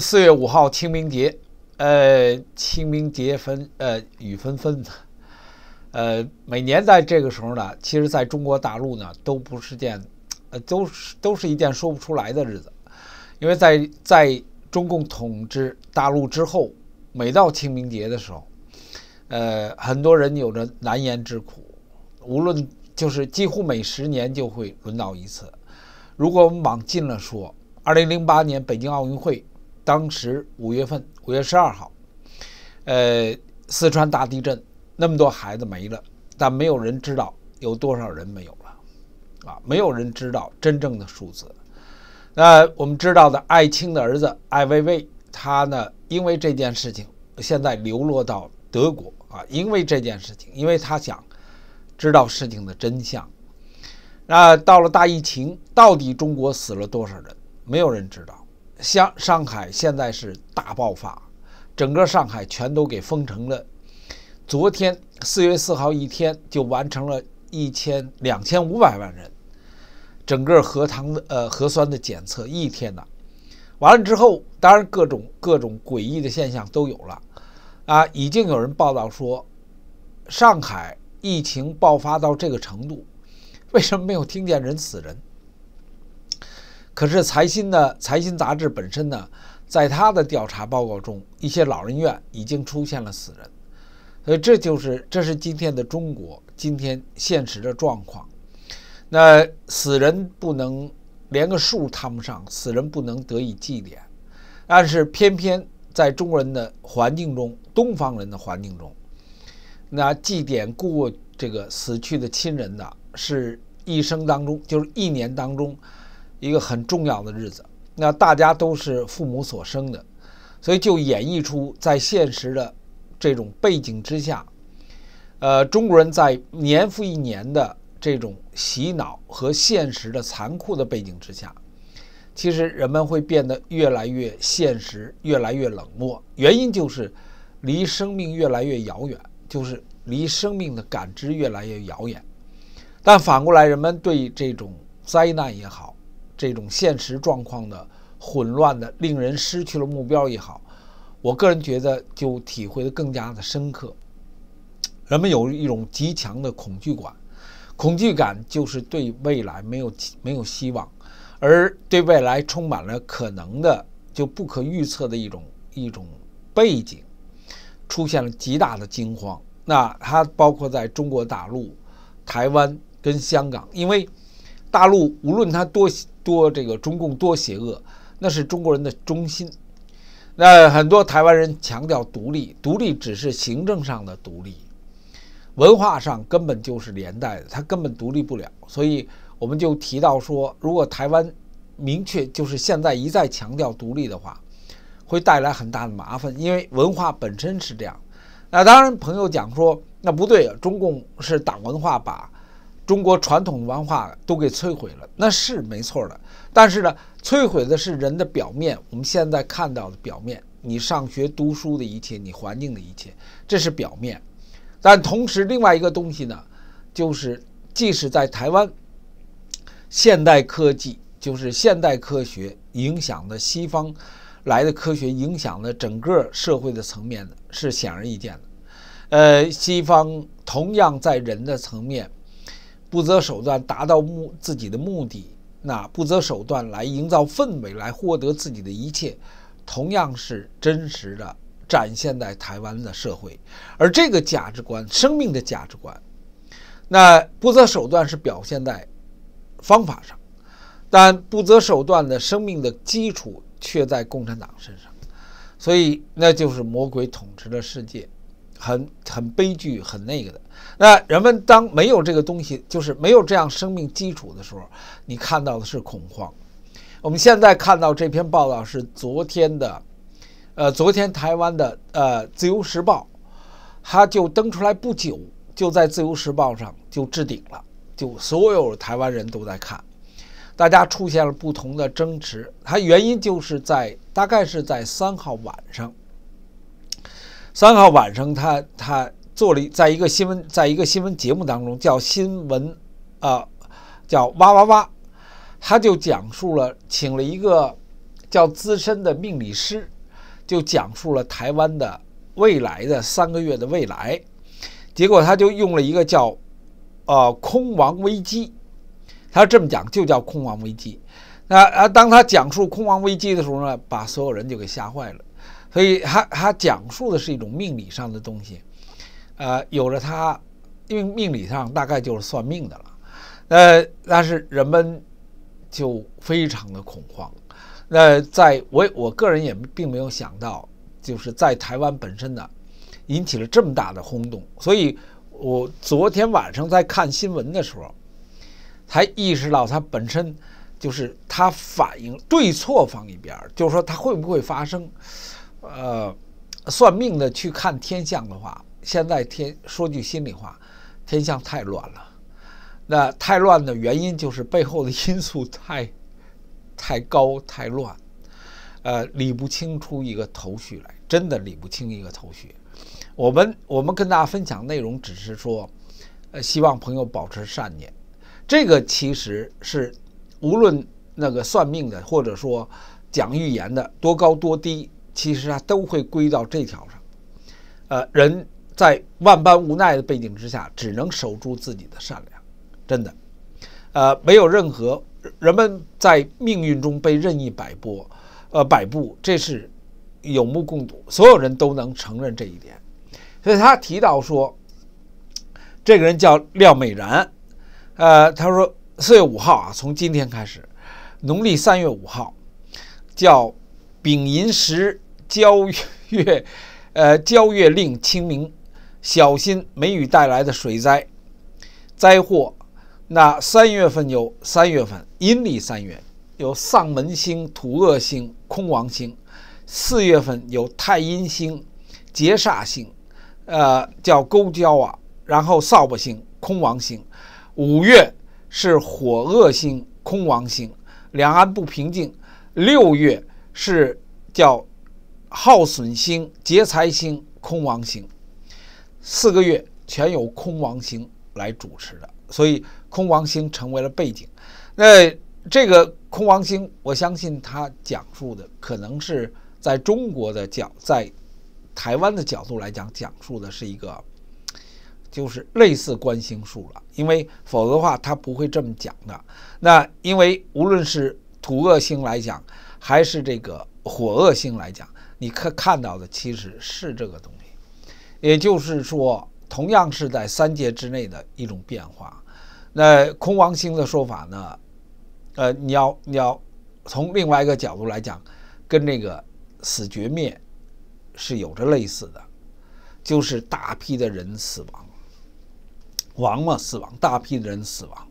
四月五号，清明节，呃，清明节分，呃，雨纷纷，呃，每年在这个时候呢，其实在中国大陆呢，都不是件，呃，都是都是一件说不出来的日子，因为在在中共统治大陆之后，每到清明节的时候，呃，很多人有着难言之苦，无论就是几乎每十年就会轮到一次。如果我们往近了说，二零零八年北京奥运会。当时五月份，五月十二号，呃，四川大地震，那么多孩子没了，但没有人知道有多少人没有了，啊，没有人知道真正的数字。那我们知道的，艾青的儿子艾微微，他呢，因为这件事情，现在流落到德国啊，因为这件事情，因为他想知道事情的真相。那到了大疫情，到底中国死了多少人，没有人知道。像上海现在是大爆发，整个上海全都给封城了。昨天四月四号一天就完成了一千两千五百万人，整个核糖的呃核酸的检测一天呢。完了之后，当然各种各种诡异的现象都有了啊。已经有人报道说，上海疫情爆发到这个程度，为什么没有听见人死人？可是财新呢？财新杂志本身呢，在他的调查报告中，一些老人院已经出现了死人，所以这就是这是今天的中国，今天现实的状况。那死人不能连个数谈不上，死人不能得以祭奠，但是偏偏在中国人的环境中，东方人的环境中，那祭奠过这个死去的亲人的，是一生当中，就是一年当中。一个很重要的日子，那大家都是父母所生的，所以就演绎出在现实的这种背景之下，呃，中国人在年复一年的这种洗脑和现实的残酷的背景之下，其实人们会变得越来越现实，越来越冷漠。原因就是离生命越来越遥远，就是离生命的感知越来越遥远。但反过来，人们对这种灾难也好，这种现实状况的混乱的，令人失去了目标也好，我个人觉得就体会的更加的深刻。人们有一种极强的恐惧感，恐惧感就是对未来没有没有希望，而对未来充满了可能的就不可预测的一种一种背景，出现了极大的惊慌。那它包括在中国大陆、台湾跟香港，因为。大陆无论它多多这个中共多邪恶，那是中国人的中心。那很多台湾人强调独立，独立只是行政上的独立，文化上根本就是连带的，他根本独立不了。所以我们就提到说，如果台湾明确就是现在一再强调独立的话，会带来很大的麻烦，因为文化本身是这样。那当然，朋友讲说那不对，中共是党文化把。中国传统文化都给摧毁了，那是没错的。但是呢，摧毁的是人的表面，我们现在看到的表面。你上学读书的一切，你环境的一切，这是表面。但同时，另外一个东西呢，就是即使在台湾，现代科技，就是现代科学影响的西方来的科学，影响了整个社会的层面的，是显而易见的。呃，西方同样在人的层面。不择手段达到目自己的目的，那不择手段来营造氛围，来获得自己的一切，同样是真实的展现在台湾的社会。而这个价值观，生命的价值观，那不择手段是表现在方法上，但不择手段的生命的基础却在共产党身上，所以那就是魔鬼统治的世界。很很悲剧，很那个的。那人们当没有这个东西，就是没有这样生命基础的时候，你看到的是恐慌。我们现在看到这篇报道是昨天的，呃，昨天台湾的呃《自由时报》，它就登出来不久，就在《自由时报》上就置顶了，就所有台湾人都在看，大家出现了不同的争执。它原因就是在大概是在三号晚上。三号晚上，他他做了在一个新闻，在一个新闻节目当中，叫新闻，啊，叫哇哇哇，他就讲述了，请了一个叫资深的命理师，就讲述了台湾的未来的三个月的未来，结果他就用了一个叫，呃，空王危机，他这么讲，就叫空王危机。那啊，当他讲述空王危机的时候呢，把所有人就给吓坏了。所以，他他讲述的是一种命理上的东西，呃，有了它，因为命理上大概就是算命的了，呃，但是人们就非常的恐慌。那在我我个人也并没有想到，就是在台湾本身呢，引起了这么大的轰动。所以我昨天晚上在看新闻的时候，才意识到它本身就是它反映对错放一边儿，就是说它会不会发生。呃，算命的去看天象的话，现在天说句心里话，天象太乱了。那太乱的原因就是背后的因素太太高太乱，呃，理不清出一个头绪来，真的理不清一个头绪。我们我们跟大家分享内容，只是说，呃，希望朋友保持善念。这个其实是无论那个算命的或者说讲预言的多高多低。其实啊，都会归到这条上。呃，人在万般无奈的背景之下，只能守住自己的善良，真的。呃，没有任何人们在命运中被任意摆布，呃，摆布，这是有目共睹，所有人都能承认这一点。所以他提到说，这个人叫廖美然，呃，他说四月五号啊，从今天开始，农历三月五号，叫丙寅时。交月，呃，交月令清明，小心梅雨带来的水灾灾祸。那三月份有三月份阴历三月有丧门星、土厄星、空亡星；四月份有太阴星、劫煞星，呃，叫勾交啊。然后扫把星、空亡星。五月是火恶星、空亡星，两岸不平静。六月是叫。耗损星、劫财星、空亡星，四个月全由空亡星来主持的，所以空亡星成为了背景。那这个空亡星，我相信他讲述的可能是在中国的角，在台湾的角度来讲，讲述的是一个，就是类似观星术了。因为否则的话，他不会这么讲的。那因为无论是土恶星来讲，还是这个火恶星来讲。你可看到的其实是这个东西，也就是说，同样是在三界之内的一种变化。那空王星的说法呢？呃，你要你要从另外一个角度来讲，跟那个死绝灭是有着类似的，就是大批的人死亡，亡嘛，死亡，大批的人死亡。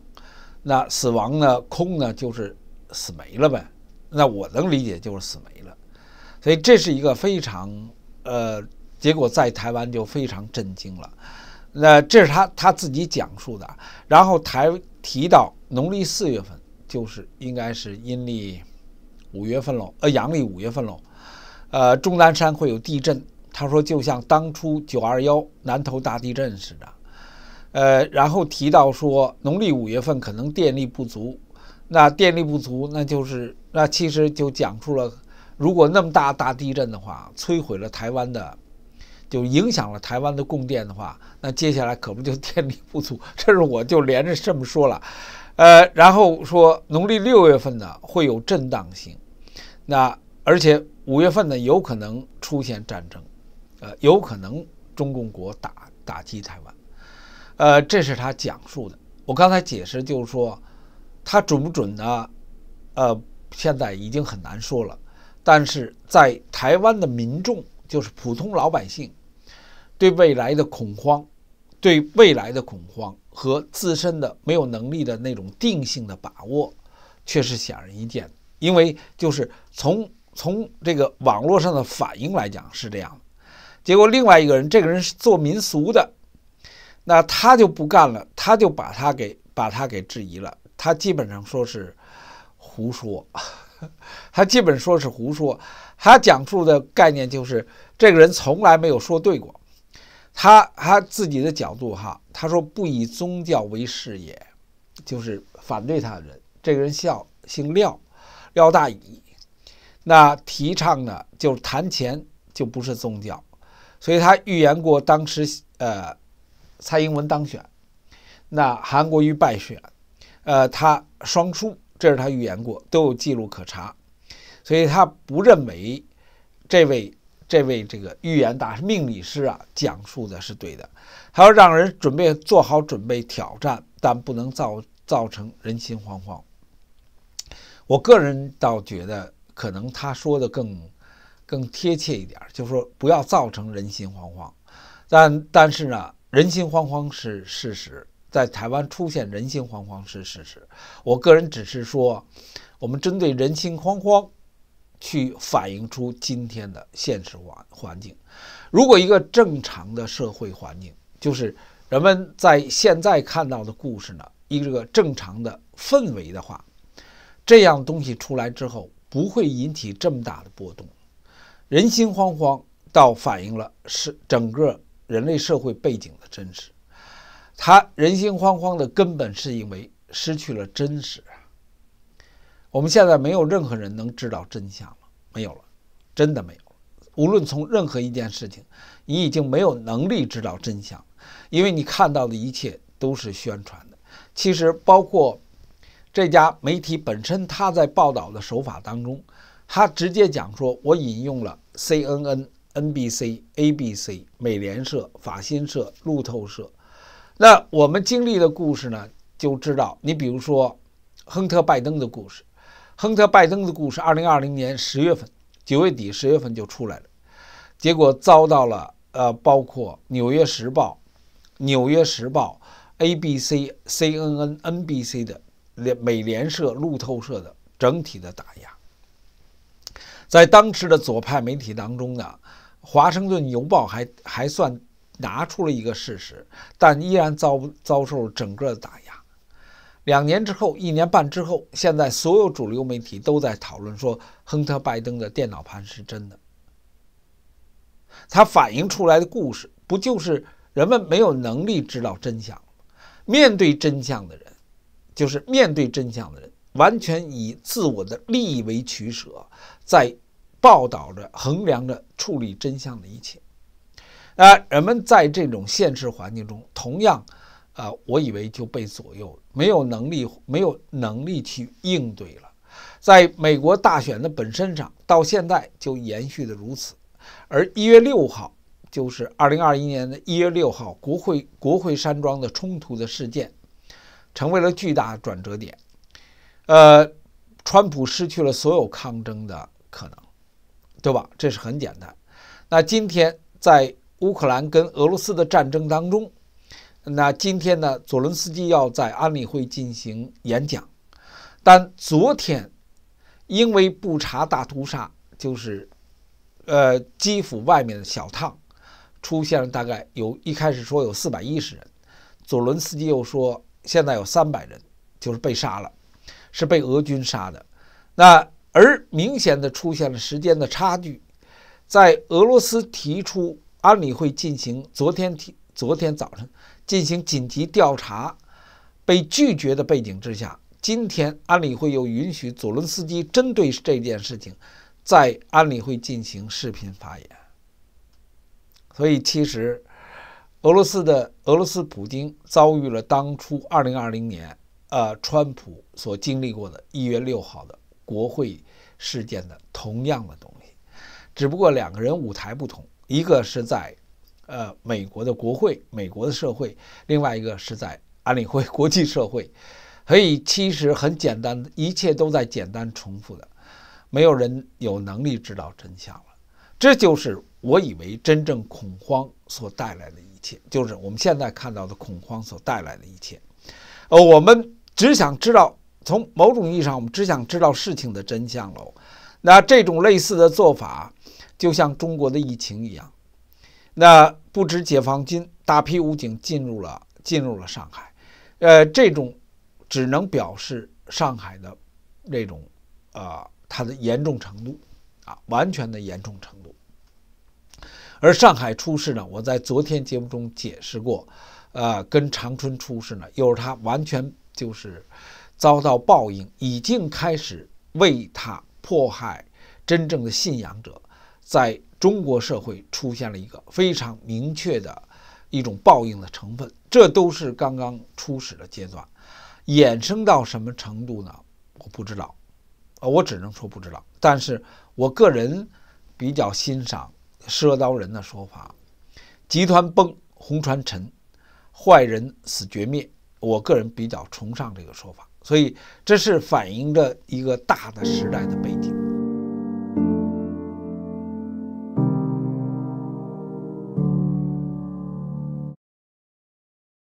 那死亡呢？空呢？就是死没了呗。那我能理解就是死没了。所以这是一个非常，呃，结果在台湾就非常震惊了。那这是他他自己讲述的。然后台提到农历四月份，就是应该是阴历五月份喽，呃，阳历五月份喽。呃，终南山会有地震，他说就像当初九二幺南头大地震似的。呃，然后提到说农历五月份可能电力不足，那电力不足，那就是那其实就讲出了。如果那么大大地震的话，摧毁了台湾的，就影响了台湾的供电的话，那接下来可不就电力不足？这是我就连着这么说了，呃，然后说农历六月份呢会有震荡性，那而且五月份呢有可能出现战争，呃，有可能中共国打打击台湾，呃，这是他讲述的。我刚才解释就是说，他准不准呢？呃，现在已经很难说了。但是在台湾的民众，就是普通老百姓，对未来的恐慌，对未来的恐慌和自身的没有能力的那种定性的把握，却是显而易见因为就是从从这个网络上的反应来讲是这样的。结果另外一个人，这个人是做民俗的，那他就不干了，他就把他给把他给质疑了。他基本上说是胡说。他基本说是胡说，他讲述的概念就是这个人从来没有说对过，他他自己的角度哈，他说不以宗教为事业，就是反对他的人。这个人叫姓廖，廖大乙，那提倡呢就是谈钱就不是宗教，所以他预言过当时呃蔡英文当选，那韩国瑜败选，呃他双输。这是他预言过，都有记录可查，所以他不认为这位这位这个预言大师命理师啊讲述的是对的，还要让人准备做好准备挑战，但不能造造成人心惶惶。我个人倒觉得可能他说的更更贴切一点，就是说不要造成人心惶惶，但但是呢，人心惶惶是事实。在台湾出现人心惶惶是事实，我个人只是说，我们针对人心惶惶，去反映出今天的现实环环境。如果一个正常的社会环境，就是人们在现在看到的故事呢，一个正常的氛围的话，这样东西出来之后不会引起这么大的波动。人心惶惶倒反映了是整个人类社会背景的真实。他人心惶惶的根本是因为失去了真实。我们现在没有任何人能知道真相了，没有了，真的没有了。无论从任何一件事情，你已经没有能力知道真相，因为你看到的一切都是宣传的。其实，包括这家媒体本身，他在报道的手法当中，他直接讲说：“我引用了 CNN、NBC、ABC、美联社、法新社、路透社。”那我们经历的故事呢，就知道。你比如说，亨特·拜登的故事，亨特·拜登的故事，二零二零年十月份，九月底十月份就出来了，结果遭到了呃，包括《纽约时报》、《纽约时报》、ABC、CNN、NBC 的联美联社、路透社的整体的打压。在当时的左派媒体当中呢，《华盛顿邮报》还还算。拿出了一个事实，但依然遭遭受整个打压。两年之后，一年半之后，现在所有主流媒体都在讨论说，亨特·拜登的电脑盘是真的。他反映出来的故事，不就是人们没有能力知道真相，面对真相的人，就是面对真相的人，完全以自我的利益为取舍，在报道着、衡量着、处理真相的一切。啊，人们在这种现实环境中，同样，啊，我以为就被左右，没有能力，没有能力去应对了。在美国大选的本身上，到现在就延续的如此。而一月六号，就是二零二一年的一月六号，国会国会山庄的冲突的事件，成为了巨大转折点。呃，川普失去了所有抗争的可能，对吧？这是很简单。那今天在。乌克兰跟俄罗斯的战争当中，那今天呢，佐伦斯基要在安理会进行演讲，但昨天因为不查大屠杀，就是呃基辅外面的小巷出现了大概有一开始说有四百一十人，佐伦斯基又说现在有三百人，就是被杀了，是被俄军杀的。那而明显的出现了时间的差距，在俄罗斯提出。安理会进行昨天提昨天早晨进行紧急调查被拒绝的背景之下，今天安理会又允许佐伦斯基针对这件事情在安理会进行视频发言。所以，其实俄罗斯的俄罗斯普京遭遇了当初二零二零年呃川普所经历过的一月六号的国会事件的同样的东西，只不过两个人舞台不同。一个是在，呃，美国的国会、美国的社会；另外一个是在安理会、国际社会。所以其实很简单，一切都在简单重复的，没有人有能力知道真相了。这就是我以为真正恐慌所带来的一切，就是我们现在看到的恐慌所带来的一切。呃，我们只想知道，从某种意义上，我们只想知道事情的真相喽。那这种类似的做法。就像中国的疫情一样，那不止解放军大批武警进入了进入了上海，呃，这种只能表示上海的这种呃它的严重程度啊，完全的严重程度。而上海出事呢，我在昨天节目中解释过，呃，跟长春出事呢，又是他完全就是遭到报应，已经开始为他迫害真正的信仰者。在中国社会出现了一个非常明确的一种报应的成分，这都是刚刚初始的阶段，衍生到什么程度呢？我不知道，啊，我只能说不知道。但是我个人比较欣赏“赊刀人”的说法，“集团崩，红船沉，坏人死绝灭”，我个人比较崇尚这个说法，所以这是反映着一个大的时代的背景。